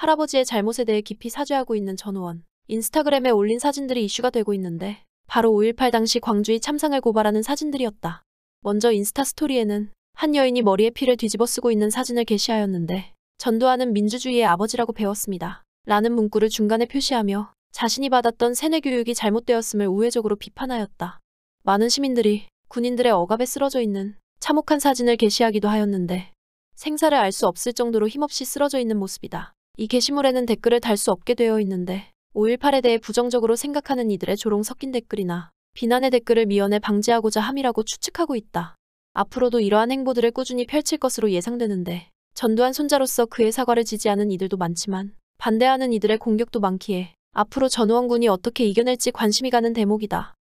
할아버지의 잘못에 대해 깊이 사죄하고 있는 전우원. 인스타그램에 올린 사진들이 이슈가 되고 있는데 바로 5.18 당시 광주의 참상을 고발하는 사진들이었다. 먼저 인스타 스토리에는 한 여인이 머리에 피를 뒤집어 쓰고 있는 사진을 게시하였는데 전두환은 민주주의의 아버지라고 배웠습니다. 라는 문구를 중간에 표시하며 자신이 받았던 세뇌 교육이 잘못되었음을 우회적으로 비판하였다. 많은 시민들이 군인들의 억압에 쓰러져 있는 참혹한 사진을 게시하기도 하였는데 생사를 알 수 없을 정도로 힘없이 쓰러져 있는 모습이다. 이 게시물에는 댓글을 달 수 없게 되어 있는데 5.18에 대해 부정적으로 생각하는 이들의 조롱 섞인 댓글이나 비난의 댓글을 미연에 방지하고자 함이라고 추측하고 있다. 앞으로도 이러한 행보들을 꾸준히 펼칠 것으로 예상되는데 전두환 손자로서 그의 사과를 지지하는 이들도 많지만 반대하는 이들의 공격도 많기에 앞으로 전우원군이 어떻게 이겨낼지 관심이 가는 대목이다.